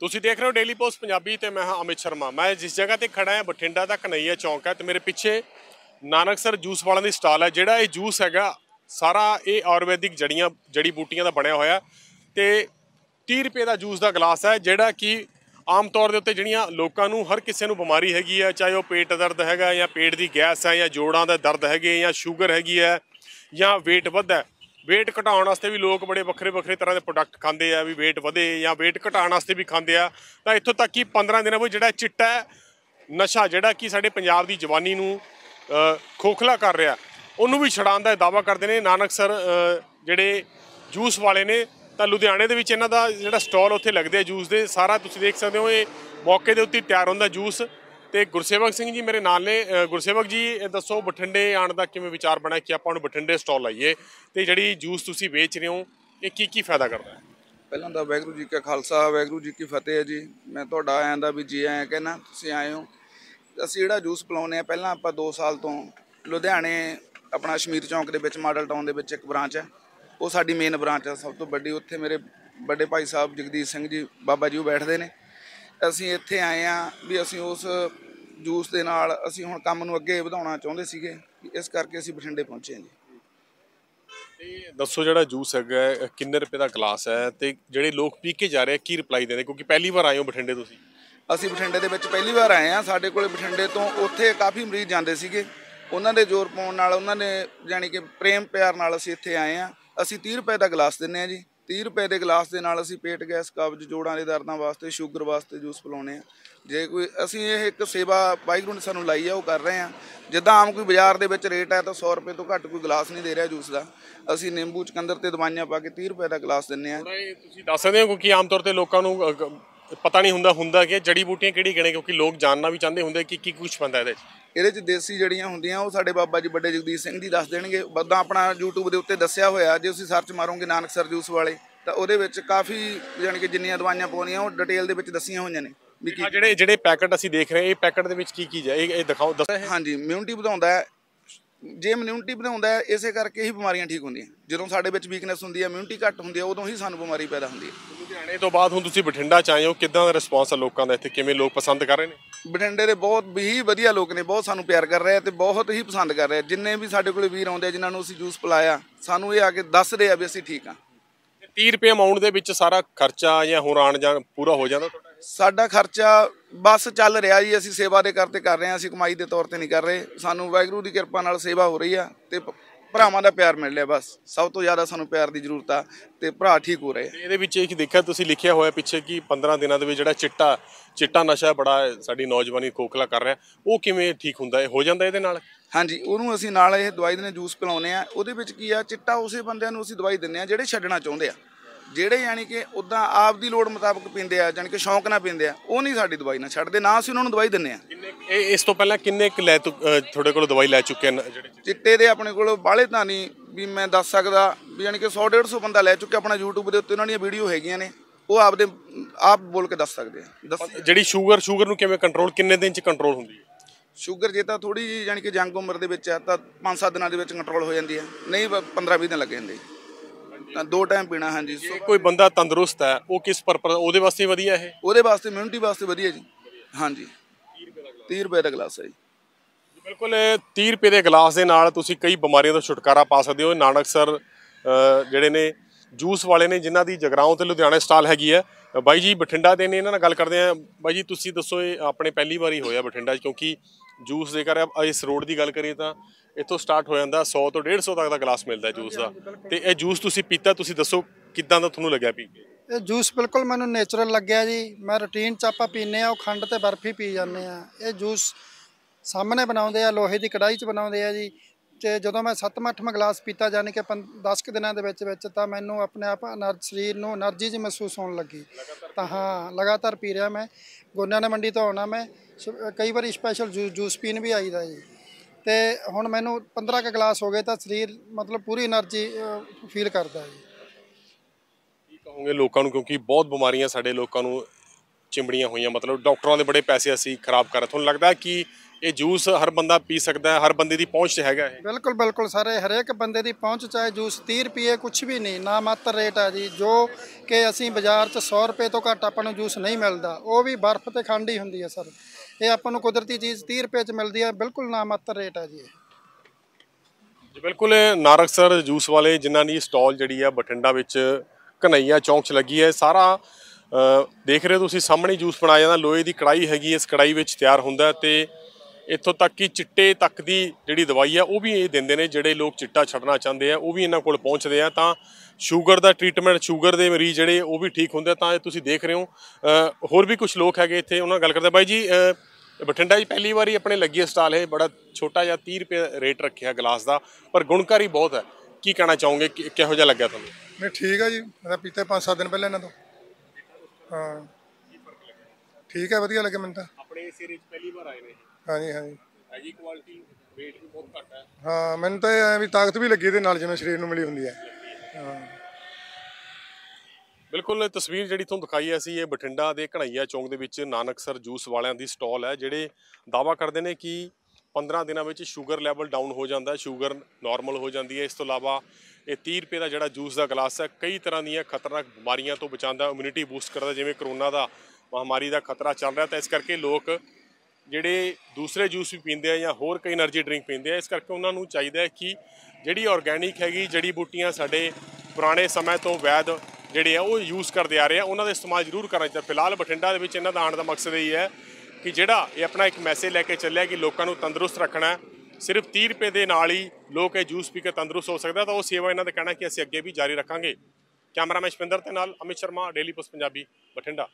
ਤੁਸੀਂ ਦੇਖ ਰਹੇ ਹੋ ਡੇਲੀ ਪੋਸਟ ਪੰਜਾਬੀ ਤੇ ਮੈਂ ਹਾਂ ਅਮਿਤ ਸ਼ਰਮਾ ਮੈਂ ਜਿਸ ਜਗ੍ਹਾ ਤੇ ਖੜਾ ਹਾਂ ਬਠਿੰਡਾ ਦਾ ਕਨਈਆ ਚੌਂਕ ਹੈ ਤੇ ਮੇਰੇ ਪਿੱਛੇ ਨਾਨਕਸਰ ਜੂਸ ਵਾਲਿਆਂ ਦੀ ਸਟਾਲ ਹੈ ਜਿਹੜਾ ਇਹ ਜੂਸ ਹੈਗਾ ਸਾਰਾ ਇਹ ਆਯੁਰਵੈਦਿਕ ਜੜੀਆਂ ਜੜੀ ਬੂਟੀਆਂ ਦਾ ਬਣਿਆ ਹੋਇਆ ਤੇ 30 ਰੁਪਏ ਦਾ ਜੂਸ ਦਾ ਗਲਾਸ ਹੈ ਜਿਹੜਾ ਕਿ ਆਮ ਤੌਰ ਦੇ ਉੱਤੇ ਜਿਹੜੀਆਂ ਲੋਕਾਂ ਨੂੰ ਹਰ ਕਿਸੇ ਨੂੰ ਬਿਮਾਰੀ ਹੈਗੀ ਹੈ ਚਾਹੇ ਉਹ ਪੇਟ ਦਰਦ ਹੈਗਾ ਜਾਂ ਪੇਟ ਦੀ ਗੈਸ ਹੈ ਜਾਂ ਜੋੜਾਂ ਦਾ ਦਰਦ ਹੈਗੇ ਜਾਂ ਸ਼ੂਗਰ ਹੈਗੀ ਹੈ ਜਾਂ weight ਵਧਾ weight ਘਟਾਉਣ ਵਾਸਤੇ ਵੀ ਲੋਕ ਬੜੇ ਵੱਖਰੇ ਵੱਖਰੇ ਤਰ੍ਹਾਂ ਦੇ ਪ੍ਰੋਡਕਟ ਖਾਂਦੇ ਆ ਵੀ weight ਵਧੇ ਜਾਂ weight ਘਟਾਉਣ ਵਾਸਤੇ ਵੀ ਖਾਂਦੇ ਆ ਤਾਂ ਇੱਥੋਂ ਤੱਕ ਕਿ 15 ਦਿਨਾਂ ਵਿੱਚ ਜਿਹੜਾ ਚਿੱਟਾ ਨਸ਼ਾ ਜਿਹੜਾ ਕਿ ਸਾਡੇ ਪੰਜਾਬ ਦੀ ਜਵਾਨੀ ਨੂੰ ਖੋਖਲਾ ਕਰ ਰਿਹਾ ਉਹਨੂੰ ਵੀ ਛਡਾਉਣ ਦਾ ਦਾਵਾ ਕਰਦੇ ਨੇ ਨਾਨਕ ਸਰ ਜਿਹੜੇ ਜੂਸ ਵਾਲੇ ਨੇ ਤਾਂ ਲੁਧਿਆਣੇ ਦੇ ਵਿੱਚ ਇਹਨਾਂ ਦਾ ਜਿਹੜਾ ਸਟਾਲ ਉੱਥੇ ਲੱਗਦੇ ਆ ਜੂਸ ਦੇ ਸਾਰਾ ਤੁਸੀਂ ਦੇਖ ਸਕਦੇ ਹੋ ਇਹ ਮੌਕੇ ਦੇ ਉੱਤੇ ਤਿਆਰ ਹੁੰਦਾ ਜੂਸ ਤੇ ਗੁਰਸੇਵਕ ਸਿੰਘ ਜੀ ਮੇਰੇ ਨਾਲ ਨੇ ਗੁਰਸੇਵਕ ਜੀ ਦੱਸੋ ਬਠਿੰਡੇ ਆਣ ਦਾ ਕਿਵੇਂ ਵਿਚਾਰ ਬਣਾਇਆ ਕਿ ਆਪਾਂ ਨੂੰ ਬਠਿੰਡੇ ਸਟਾਲ ਲਾਈਏ ਤੇ ਜਿਹੜੀ ਜੂਸ ਤੁਸੀਂ ਵੇਚ ਰਹੇ ਹੋ ਇਹ ਕੀ ਕੀ ਫਾਇਦਾ ਕਰਦਾ ਹੈ ਪਹਿਲਾਂ ਤਾਂ ਵੈਗਰੂ ਜੀ ਕਾ ਖਾਲਸਾ ਵੈਗਰੂ ਜੀ ਕੀ ਫਤਿਹ ਹੈ ਜੀ ਮੈਂ ਤੁਹਾਡਾ ਆਇਆਂ ਦਾ ਵੀ ਜੀ ਆਇਆਂ ਕਹਿੰਦਾ ਤੁਸੀਂ ਆਏ ਹੋ ਅਸੀਂ ਜਿਹੜਾ ਜੂਸ ਪਲਾਉਨੇ ਆ ਪਹਿਲਾਂ ਆਪਾਂ 2 ਸਾਲ ਤੋਂ ਲੁਧਿਆਣੇ ਆਪਣਾ ਸ਼ਮੀਰ ਚੌਂਕ ਦੇ ਵਿੱਚ ਮਾਡਲ ਟਾਊਨ ਦੇ ਵਿੱਚ ਇੱਕ ਬ੍ਰਾਂਚ ਹੈ ਉਹ ਸਾਡੀ ਮੇਨ ਬ੍ਰਾਂਚ ਹੈ ਸਭ ਤੋਂ ਵੱਡੀ ਉੱਥੇ ਮੇਰੇ ਵੱਡੇ ਭਾਈ ਸਾਹਿਬ ਜਗਦੀਸ਼ ਸਿੰਘ ਜੀ ਬਾਬਾ ਜੀ ਉਹ ਬੈਠਦੇ ਨੇ ਅਸੀਂ ਇੱਥੇ ਆਏ ਆ ਵੀ ਅਸੀਂ ਉਸ ਜੂਸ ਦੇ ਨਾਲ ਅਸੀਂ ਹੁਣ ਕੰਮ ਨੂੰ ਅੱਗੇ ਵਧਾਉਣਾ ਚਾਹੁੰਦੇ ਸੀਗੇ ਇਸ ਕਰਕੇ ਅਸੀਂ ਬਠਿੰਡੇ ਪਹੁੰਚੇ ਹਾਂ ਜੀ ਤੇ ਦੱਸੋ ਜਿਹੜਾ ਜੂਸ ਹੈਗਾ ਕਿੰਨੇ ਰੁਪਏ ਦਾ ਗਲਾਸ ਹੈ ਤੇ ਜਿਹੜੇ ਲੋਕ ਪੀ ਕੇ ਜਾ ਰਹੇ ਆ ਕੀ ਰਿਪਲਾਈ ਦਿੰਦੇ ਕਿਉਂਕਿ ਪਹਿਲੀ ਵਾਰ ਆਏ ਹੋ ਬਠਿੰਡੇ ਤੁਸੀਂ ਅਸੀਂ ਬਠਿੰਡੇ ਦੇ ਵਿੱਚ ਪਹਿਲੀ ਵਾਰ ਆਏ ਆ ਸਾਡੇ ਕੋਲੇ ਬਠਿੰਡੇ ਤੋਂ ਉੱਥੇ ਕਾਫੀ ਮਰੀਜ਼ ਜਾਂਦੇ ਸੀਗੇ ਉਹਨਾਂ ਦੇ ਜ਼ੋਰ ਪਾਉਣ ਨਾਲ ਉਹਨਾਂ ਨੇ ਯਾਨੀ ਕਿ ਪ੍ਰੇਮ ਪਿਆਰ ਨਾਲ ਅਸੀਂ ਇੱਥੇ ਆਏ ਆ ਅਸੀਂ 30 ਰੁਪਏ ਦਾ ਗਲਾਸ ਦਿੰਨੇ ਆ ਜੀ 30 ਰੁਪਏ ਦੇ ਗਲਾਸ ਦੇ ਨਾਲ ਅਸੀਂ ਪੇਟ ਗੈਸ ਕਬਜ਼ ਜੋੜਾਂ ਦੇ ਦਰਦਾਂ ਵਾਸਤੇ ਸ਼ੂਗਰ ਵਾਸਤੇ ਜੂਸ ਪਿਲਾਉਨੇ ਆ ਜੇ ਕੋਈ ਅਸੀਂ ਇਹ ਇੱਕ ਸੇਵਾ ਵਾਹਿਗੁਰੂ ਨੇ ਸਾਨੂੰ ਲਾਈ ਆ ਉਹ ਕਰ ਰਹੇ ਆ ਜਿੱਦਾਂ ਆਮ ਕੋਈ ਬਾਜ਼ਾਰ ਦੇ ਵਿੱਚ ਰੇਟ ਹੈ ਤਾਂ 100 ਰੁਪਏ ਤੋਂ ਘੱਟ ਕੋਈ ਗਲਾਸ ਨਹੀਂ ਦੇ ਰਿਹਾ ਜੂਸ ਦਾ ਅਸੀਂ ਨਿੰਬੂ ਚਕੰਦਰ ਤੇ ਦਵਾਈਆਂ ਪਾ ਕੇ 30 ਰੁਪਏ ਦਾ ਗਲਾਸ ਦਿੰਨੇ ਆ ਤੁਸੀਂ ਦੱਸ ਸਕਦੇ ਹੋ ਕਿ ਆਮ ਤੌਰ ਤੇ ਲੋਕਾਂ ਨੂੰ ਪਤਾ ਨਹੀਂ ਹੁੰਦਾ ਹੁੰਦਾ ਕਿ ਜੜੀ ਬੂਟੀਆਂ ਕਿਹੜੀ ਗਣੇ ਕਿਉਂਕਿ ਲੋਕ ਜਾਣਨਾ ਵੀ ਚਾਹੁੰਦੇ ਹੁੰਦੇ ਕਿ ਕੀ ਕੁਝ ਬੰਦਾ ਇਹਦੇ 'ਚ ਇਹਦੇ 'ਚ ਦੇਸੀ ਜੜੀਆਂ ਹੁੰਦੀਆਂ ਉਹ ਸਾਡੇ ਬਾਬਾ ਜੀ ਵੱਡੇ ਜਗਦੀਸ਼ ਸਿੰਘ ਜੀ ਦੱਸ ਦੇਣਗੇ ਬੱਦਾਂ ਆਪਣਾ YouTube ਦੇ ਉੱਤੇ ਦੱਸਿਆ ਹੋਇਆ ਜੇ ਤੁਸੀਂ ਸਰਚ ਮਾਰੋਗੇ ਸਰ ਜੂਸ ਵਾਲੇ ਤਾਂ ਉਹਦੇ ਵਿੱਚ ਕਾਫੀ ਯਾਨੀ ਕਿ ਜਿੰਨੀਆਂ ਦਵਾਈਆਂ ਪਾਉਣੀਆਂ ਉਹ ਡਿਟੇਲ ਦੇ ਵਿੱਚ ਦੱਸੀਆਂ ਹੋਈਆਂ ਨੇ ਵੀ ਕੀ ਜਿਹੜੇ ਜਿਹੜੇ ਪੈਕਟ ਅਸੀਂ ਦੇਖ ਰਹੇ ਇਹ ਪੈਕਟ ਦੇ ਵਿੱਚ ਕੀ ਕੀ ਹੈ ਇਹ ਇਹ ਦਿਖਾਓ ਦੱਸੋ ਹਾਂਜੀ ਇਮਿਊਨਿਟੀ ਵਧਾਉਂਦਾ ਹੈ ਜੇ ਇਮਿਊਨਿਟੀ ਵਧਾਉਂਦਾ ਹੈ ਇਸੇ ਕਰਕੇ ਹੀ ਬਿਮਾਰੀਆਂ ਠੀਕ ਹੁੰਦੀਆਂ ਜਦੋਂ ਸਾਡੇ ਵਿੱਚ ਵੀਕਨੈਸ ਹੁੰਦੀ ਹੈ ਇਮਿਊਨਿਟੀ ਘੱਟ ਹੁੰਦੀ ਹੈ ਉਦੋਂ ਹੀ ਸਾਨੂੰ ਬਿਮਾਰੀ ਪੈਦਾ ਹੁੰਦੀ ਹੈ ਲੁਧਿਆਣੇ ਤੋਂ ਬਾਅਦ ਹੁਣ ਤੁਸੀਂ ਬਠਿੰਡਾ ਚ ਆਏ ਹੋ ਕਿਦਾਂ ਦਾ ਰਿਸਪਾਂਸ ਆ ਲੋਕਾਂ ਦਾ ਇੱਥੇ ਕਿਵੇਂ ਲੋਕ ਪਸੰਦ ਕਰ ਰਹੇ ਨੇ ਬਠਿੰਡੇ ਦੇ ਬਹੁਤ ਹੀ ਵਧੀਆ ਲੋਕ ਨੇ ਬਹੁਤ ਸਾਨੂੰ ਪਿਆਰ ਕਰ ਰਹੇ ਆ ਤੇ ਬਹੁਤ ਹੀ ਪਸੰਦ ਕਰ ਰਹੇ ਆ ਜਿੰਨੇ ਵੀ ਸਾਡੇ ਕੋਲੇ ਵੀਰ ਆਉਂਦੇ ਆ ਜਿਨ੍ਹਾਂ ਨੂੰ ਅਸੀਂ ਜੂਸ ਪਿਲਾਇਆ ਸਾਨੂੰ ਇਹ ਆ ਕੇ ਦੱਸਦੇ ਆ ਵੀ ਅਸੀਂ ਠੀਕ ਆ 30 ਰੁਪਏ ਅਮਾਉਂਟ ਦੇ ਵਿੱਚ ਸਾਰਾ ਖਰਚਾ ਜਾਂ ਹੋਰ ਆਣ ਜਾਂ ਪੂਰਾ ਹੋ ਜਾਂਦਾ ਸਾਡਾ ਖਰਚਾ ਬਸ ਚੱਲ ਰਿਹਾ ਜੀ ਅਸੀਂ ਸੇਵਾ ਦੇ ਕਰਤੇ ਕਰ ਰਹੇ ਆ ਅਸੀਂ ਕਮਾਈ ਦੇ ਤੌਰ ਤੇ ਨਹੀਂ ਕਰ ਰਹੇ ਸਾਨੂੰ ਵਾਹਿਗੁਰੂ ਦੀ ਕਿਰਪਾ ਨਾਲ ਸੇਵਾ ਹੋ ਰਹੀ ਆ ਤੇ ਭਰਾਵਾਂ ਦਾ ਪਿਆਰ ਮਿਲ ਲਿਆ ਬਸ ਸਭ ਤੋਂ ਜ਼ਿਆਦਾ ਸਾਨੂੰ ਪਿਆਰ ਦੀ ਜ਼ਰੂਰਤ ਆ ਤੇ ਭਰਾ ਠੀਕ ਹੋ ਰਹੇ ਇਹਦੇ ਵਿੱਚ ਇੱਕ ਦੇਖਿਆ ਤੁਸੀਂ ਲਿਖਿਆ ਹੋਇਆ ਪਿੱਛੇ ਕਿ 15 ਦਿਨਾਂ ਦੇ ਵਿੱਚ ਜਿਹੜਾ ਚਿੱਟਾ ਚਿੱਟਾ ਨਸ਼ਾ ਬੜਾ ਸਾਡੀ ਨੌਜਵਾਨੀ ਖੋਖਲਾ ਕਰ ਰਿਹਾ ਉਹ ਕਿਵੇਂ ਠੀਕ ਹੁੰਦਾ ਹੈ ਹੋ ਜਾਂਦਾ ਇਹਦੇ ਨਾਲ ਹਾਂਜੀ ਉਹਨੂੰ ਅਸੀਂ ਨਾਲ ਇਹ ਦਵਾਈ ਦੇ ਜੂਸ ਪਿਲਾਉਂਦੇ ਆ ਉਹਦੇ ਵਿੱਚ ਕੀ ਆ ਚਿੱਟਾ ਉਸੇ ਬੰਦਿਆਂ ਨੂੰ ਅਸੀਂ ਦਵਾਈ ਦਿੰਦੇ ਆ ਜਿਹੜੇ ਛੱਡਣਾ ਚਾਹੁੰਦੇ ਆ ਜਿਹੜੇ ਯਾਨੀ ਕਿ ਉਦਾਂ ਆਪ ਦੀ ਲੋੜ ਮੁਤਾਬਕ ਪੀਂਦੇ ਆ ਯਾਨੀ ਕਿ ਸ਼ੌਂਕ ਨਾਲ ਪੀਂਦੇ ਆ ਉਹ ਨਹੀਂ ਸਾਡੀ ਦਵਾਈ ਨਾ ਛੱਡਦੇ ਨਾ ਅਸੀਂ ਉਹਨਾਂ ਨੂੰ ਦਵਾਈ ਦਿੰਨੇ ਆ ਇਹ ਇਸ ਤੋਂ ਪਹਿਲਾਂ ਕਿੰਨੇ ਕੁ ਲੈ ਤੁਹਾਡੇ ਕੋਲ ਦਵਾਈ ਲੈ ਚੁੱਕੇ ਨੇ ਜਿਹੜੇ ਚਿੱਟੇ ਦੇ ਆਪਣੇ ਕੋਲ ਬਾਹਲੇ ਤਾਂ ਨਹੀਂ ਵੀ ਮੈਂ ਦੱਸ ਸਕਦਾ ਵੀ ਯਾਨੀ ਕਿ 100 150 ਬੰਦਾ ਲੈ ਚੁੱਕੇ ਆਪਣਾ YouTube ਦੇ ਉੱਤੇ ਉਹਨਾਂ ਦੀਆਂ ਵੀਡੀਓ ਹੈਗੀਆਂ ਨੇ ਉਹ ਆਪਦੇ ਆਪ ਬੋਲ ਕੇ ਦੱਸ ਸਕਦੇ ਆ ਜਿਹੜੀ ਸ਼ੂਗਰ ਸ਼ੂਗਰ ਨੂੰ ਕਿਵੇਂ ਕੰਟਰੋਲ ਕਿੰਨੇ ਦਿਨ ਚ ਕੰਟਰੋਲ ਹੁੰਦੀ ਹੈ ਸ਼ੂਗਰ ਜੇ ਤਾਂ ਥੋੜੀ ਜਿਹੀ ਯਾਨੀ ਕਿ ਜੰਗ ਉਮਰ ਦੇ ਵਿੱਚ ਆ ਤਾਂ 5-7 ਦਿਨਾਂ ਦੇ ਵਿੱਚ ਕੰਟਰੋਲ ਹੋ ਜਾਂਦੀ ਹੈ ਨਹੀਂ 15-20 ਦਿਨ ਲੱਗ ਜਾਂਦੇ ਤਾਂ ਦੋ ਟਾਈਮ ਪੀਣਾ ਹਾਂਜੀ ਜੇ ਕੋਈ ਬੰਦਾ ਤੰਦਰੁਸਤ ਹੈ ਉਹ ਕਿਸ ਪਰਪਸ ਉਹਦੇ ਵਾਸਤੇ ਵਧੀਆ ਇਹ ਉਹਦੇ ਵਾਸਤੇ ਇਮਿਊਨਿਟੀ ਵਾਸਤੇ ਵਧੀਆ ਜੀ ਹਾਂਜੀ 30 ਰੁਪਏ ਦਾ ਗਲਾਸ ਹੈ ਜੀ ਬਿਲਕੁਲ 30 ਰੁਪਏ ਦੇ ਗਲਾਸ ਦੇ ਨਾਲ ਤੁਸੀਂ ਕਈ ਬਿਮਾਰੀਆਂ ਤੋਂ ਛੁਟਕਾਰਾ ਪਾ ਸਕਦੇ ਹੋ ਨਾਨਕ ਸਰ ਜਿਹੜੇ ਨੇ ਜੂਸ ਵਾਲੇ ਨੇ ਜਿਨ੍ਹਾਂ ਦੀ ਜਗਰਾਉਂ ਤੇ ਲੁਧਿਆਣਾ ਸਟਾਲ ਹੈਗੀ ਹੈ ਬਾਈ ਜੀ ਬਠਿੰਡਾ ਦੇ ਨੇ ਇਹਨਾਂ ਨਾਲ ਗੱਲ ਕਰਦੇ ਆ ਬਾਈ ਜੀ ਤੁਸੀਂ ਦੱਸੋ ਇਹ ਆਪਣੇ ਪਹਿਲੀ ਵਾਰੀ ਹੋਇਆ ਬਠਿੰਡਾ ਕਿਉਂਕਿ ਜੂਸ ਜੇਕਰ ਇਸ ਰੋਡ ਦੀ ਗੱਲ ਕਰੀਏ ਤਾਂ ਇੱਥੋਂ ਸਟਾਰਟ ਹੋ ਜਾਂਦਾ 100 ਤੋਂ 150 ਤੱਕ ਦਾ ਗਲਾਸ ਮਿਲਦਾ ਜੂਸ ਦਾ ਤੇ ਇਹ ਜੂਸ ਤੁਸੀਂ ਪੀਤਾ ਤੁਸੀਂ ਦੱਸੋ ਕਿੱਦਾਂ ਦਾ ਤੁਹਾਨੂੰ ਲੱਗਿਆ ਪੀ ਕੇ ਇਹ ਜੂਸ ਬਿਲਕੁਲ ਮੈਨੂੰ ਨੇਚਰਲ ਲੱਗਿਆ ਜੀ ਮੈਂ ਰੁਟੀਨ ਚ ਆਪਾਂ ਪੀਨੇ ਆ ਉਹ ਖੰਡ ਤੇ ਬਰਫੀ ਪੀ ਜਾਂਦੇ ਆ ਇਹ ਜੂਸ ਸਾਹਮਣੇ ਬਣਾਉਂਦੇ ਆ ਲੋਹੇ ਦੀ ਕੜਾਈ ਚ ਬਣਾਉਂਦੇ ਆ ਜੀ ਤੇ ਜਦੋਂ ਮੈਂ 7-8ਵਾਂ ਗਲਾਸ ਪੀਤਾ ਜਾਨੀ ਕਿ 10 ਕਿ ਦਿਨਾਂ ਦੇ ਵਿੱਚ ਵਿੱਚ ਤਾਂ ਮੈਨੂੰ ਆਪਣੇ ਆਪ એનર્ਜੀ ਸਰੀਰ ਨੂੰ એનર્ਜੀ ਜੀ ਮਹਿਸੂਸ ਹੋਣ ਲੱਗੀ ਤਾਂ ਹਾਂ ਲਗਾਤਾਰ ਪੀ ਰਿਹਾ ਮੈਂ ਗੋਨਿਆਂ ਨੇ ਮੰਡੀ ਤੋਂ ਆਉਣਾ ਮੈਂ ਕਈ ਵਾਰੀ ਸਪੈਸ਼ਲ ਜੂਸ ਪੀਣ ਵੀ ਆਈਦਾ ਜੀ ਤੇ ਹੁਣ ਮੈਨੂੰ 15 ਕ ਗਲਾਸ ਹੋ ਗਏ ਤਾਂ ਸਰੀਰ ਮਤਲਬ ਪੂਰੀ એનર્ਜੀ ਫੀਲ ਕਰਦਾ ਜੀ ਕੀ ਕਹੋਗੇ ਲੋਕਾਂ ਨੂੰ ਕਿਉਂਕਿ ਬਹੁਤ ਬਿਮਾਰੀਆਂ ਸਾਡੇ ਲੋਕਾਂ ਨੂੰ ਚਿੰਬੜੀਆਂ ਹੋਈਆਂ ਮਤਲਬ ਡਾਕਟਰਾਂ ਦੇ ਬੜੇ ਪੈਸੇ ਅਸੀਂ ਖਰਾਬ ਕਰ ਰਹੇ ਤੁਹਾਨੂੰ ਲੱਗਦਾ ਕਿ ਇਹ ਜੂਸ ਹਰ ਬੰਦਾ ਪੀ ਸਕਦਾ ਹੈ ਹਰ ਬੰਦੇ ਦੀ ਪਹੁੰਚ ਤੇ ਹੈਗਾ ਇਹ ਬਿਲਕੁਲ ਬਿਲਕੁਲ ਸਰ ਇਹ ਹਰੇਕ ਬੰਦੇ ਦੀ ਪਹੁੰਚ ਚਾਹੇ ਜੂਸ 30 ਰੁਪਏ ਕੁਝ ਵੀ ਨਹੀਂ ਨਾ ਮਾਤਰ ਰੇਟ ਆ ਜੀ ਜੋ ਕਿ ਅਸੀਂ ਬਾਜ਼ਾਰ 'ਚ 100 ਰੁਪਏ ਤੋਂ ਘੱਟ ਆਪਾਂ ਨੂੰ ਜੂਸ ਨਹੀਂ ਮਿਲਦਾ ਉਹ ਵੀ ਬਰਫ਼ ਤੇ ਖੰਡ ਹੀ ਹੁੰਦੀ ਹੈ ਸਰ ਇਹ ਆਪਾਂ ਨੂੰ ਕੁਦਰਤੀ ਚੀਜ਼ 30 ਰੁਪਏ 'ਚ ਮਿਲਦੀ ਹੈ ਬਿਲਕੁਲ ਨਾ ਮਾਤਰ ਰੇਟ ਆ ਜੀ ਜੀ ਬਿਲਕੁਲ ਨਾਰਕ ਸਰ ਜੂਸ ਵਾਲੇ ਜਿਨ੍ਹਾਂ ਦੀ ਸਟਾਲ ਜਿਹੜੀ ਆ ਬਠਿੰਡਾ ਵਿੱਚ ਕਨਈਆ ਚੌਂਕ 'ਚ ਲੱਗੀ ਹੈ ਸਾਰਾ ਦੇਖ ਰਹੇ ਤੁਸੀਂ ਸਾਹਮਣੇ ਜੂਸ ਬਣਾਇਆ ਜਾਂਦਾ ਲੋਹੇ ਦੀ ਕੜਾਈ ਹੈਗੀ ਇਸ ਕੜਾਈ ਵਿੱਚ ਤਿਆਰ ਹੁੰਦਾ ਤੇ ਇੱਥੋਂ ਤੱਕ ਕਿ ਚਿੱਟੇ ਤੱਕ ਦੀ ਜਿਹੜੀ ਦਵਾਈ ਹੈ ਉਹ ਵੀ ਇਹ ਦਿੰਦੇ ਨੇ ਜਿਹੜੇ ਲੋਕ ਚਿੱਟਾ ਛੱਡਣਾ ਚਾਹੁੰਦੇ ਆ ਉਹ ਵੀ ਇਹਨਾਂ ਕੋਲ ਪਹੁੰਚਦੇ ਆ ਤਾਂ ਸ਼ੂਗਰ ਦਾ ਟ੍ਰੀਟਮੈਂਟ ਸ਼ੂਗਰ ਦੇ ਮਰੀਜ਼ ਜਿਹੜੇ ਉਹ ਵੀ ਠੀਕ ਹੁੰਦੇ ਤਾਂ ਤੁਸੀਂ ਦੇਖ ਰਹੇ ਹੋ ਹੋਰ ਵੀ ਕੁਝ ਲੋਕ ਹੈਗੇ ਇੱਥੇ ਉਹਨਾਂ ਨਾਲ ਗੱਲ ਕਰਦੇ ਬਾਈ ਜੀ ਬਠਿੰਡਾ ਜੀ ਪਹਿਲੀ ਵਾਰੀ ਆਪਣੇ ਲੱਗੀ ਸਟਾਲ ਹੈ ਬੜਾ ਛੋਟਾ ਜਿਹਾ 30 ਰੁਪਏ ਰੇਟ ਰੱਖਿਆ ਗਲਾਸ ਦਾ ਪਰ ਗੁਣਕਾਰੀ ਬਹੁਤ ਹੈ ਕੀ ਕਹਿਣਾ ਚਾਹੋਗੇ ਕਿਹੋ ਜਿਹਾ ਲੱਗਿਆ ਤੁਹਾਨੂੰ ਮੈਂ ਠੀਕ ਆ ਜੀ ਮੈਂ ਪੀਤੇ 5-7 ਦਿਨ ਪਹਿਲਾਂ ਇਹਨਾਂ ਤੋਂ ਹਾਂ ਠੀਕ ਹੈ ਵਧੀਆ ਲੱਗਿਆ ਮੈਨੂੰ ਤਾਂ ਆਪਣੇ ਏਰੀਆ ਪਹਿਲੀ ਵਾਰ ਆਏ ਨੇ ਹਾਂਜੀ ਹਾਂਜੀ ਹਾਂਜੀ ਕੁਆਲਿਟੀ weight ਵੀ ਬਹੁਤ ਘੱਟ ਹੈ ਹਾਂ ਮੈਨੂੰ ਤਾਂ ਐ ਵੀ ਤਾਕਤ ਵੀ ਲੱਗੀ ਇਹਦੇ ਨਾਲ ਜਿਵੇਂ ਸਰੀਰ ਨੂੰ ਮਿਲੀ ਹੁੰਦੀ ਹੈ ਬਿਲਕੁਲ ਇਹ ਤਸਵੀਰ ਜਿਹੜੀ ਤੁਹਾਨੂੰ ਦਿਖਾਈ ਐ ਸੀ ਇਹ ਬਠਿੰਡਾ ਦੇ ਘਣਈਆ ਚੌਂਕ ਦੇ ਵਿੱਚ ਨਾਨਕਸਰ ਜੂਸ ਵਾਲਿਆਂ ਦੀ ਸਟਾਲ ਹੈ ਜਿਹੜੇ ਦਾਵਾ ਕਰਦੇ ਨੇ ਕਿ 15 ਦਿਨਾਂ ਵਿੱਚ ਸ਼ੂਗਰ ਲੈਵਲ ਡਾਊਨ ਹੋ ਜਾਂਦਾ ਹੈ ਸ਼ੂਗਰ ਨਾਰਮਲ ਹੋ ਜਾਂਦੀ ਹੈ ਇਸ ਤੋਂ ਇਲਾਵਾ ਇਹ 30 ਰੁਪਏ ਦਾ ਜਿਹੜਾ ਜੂਸ ਦਾ ਗਲਾਸ ਹੈ ਕਈ ਤਰ੍ਹਾਂ ਦੀਆਂ ਖਤਰਨਾਕ ਬਿਮਾਰੀਆਂ ਤੋਂ ਬਚਾਉਂਦਾ ਇਮਿਊਨਿਟੀ ਬੂਸਟ ਕਰਦਾ ਜਿਵੇਂ ਕਰੋਨਾ ਦਾ ਮਹਾਮਾਰੀ ਦਾ ਖਤਰਾ ਚੱਲ ਰਿਹਾ ਤਾਂ ਇਸ ਕਰਕੇ ਲੋਕ ਜਿਹੜੇ ਦੂਸਰੇ ਜੂਸ ਵੀ ਪੀਂਦੇ ਆ ਜਾਂ ਹੋਰ ਕਈ એનર્ਜੀ ਡਰਿੰਕ ਪੀਂਦੇ ਆ ਇਸ ਕਰਕੇ ਉਹਨਾਂ ਨੂੰ ਚਾਹੀਦਾ ਹੈ ਕਿ ਜਿਹੜੀ ਆਰਗੈਨਿਕ ਹੈਗੀ ਜੜੀ ਬੂਟੀਆਂ ਸਾਡੇ ਪੁਰਾਣੇ ਸਮੇਂ ਤੋਂ ਵੈਦ ਜਿਹੜੇ ਆ ਉਹ ਯੂਜ਼ ਕਰਦੇ ਆ ਰਹੇ ਆ ਉਹਨਾਂ ਦਾ ਇਸਤੇਮਾਲ ਜ਼ਰੂਰ ਕਰਨਾ ਚਾਹੀਦਾ ਫਿਲਹਾਲ ਬਠਿੰਡਾ ਦੇ ਵਿੱਚ ਇਹਨਾਂ ਦਾ ਆਣ ਦਾ ਮਕਸਦ ਇਹ ਹੈ ਕਿ ਜਿਹੜਾ ਇਹ ਆਪਣਾ ਇੱਕ ਮੈਸੇਜ ਲੈ ਕੇ ਚੱਲਿਆ ਕਿ ਲੋਕਾਂ ਨੂੰ ਤੰਦਰੁਸਤ ਰੱਖਣਾ ਸਿਰਫ 30 ਰੁਪਏ ਦੇ ਨਾਲ ਹੀ ਲੋਕ ਇਹ ਜੂਸ ਪੀ ਕੇ ਤੰਦਰੁਸਤ ਹੋ ਸਕਦਾ ਤਾਂ ਉਹ ਸੇਵਾ ਇਹਨਾਂ ਦਾ ਕਹਿਣਾ ਕਿ ਅਸੀਂ ਅੱਗੇ ਵੀ ਜਾਰੀ ਰੱਖਾਂਗੇ ਕੈਮਰਾਮੈਨ ਸ਼ਪਿੰਦਰ ਤੇ ਨਾਲ ਅਮਿਤ ਸ਼ਰਮਾ ਡੇਲੀ ਪੋਸਟ ਪੰਜਾਬੀ ਬਠਿੰਡਾ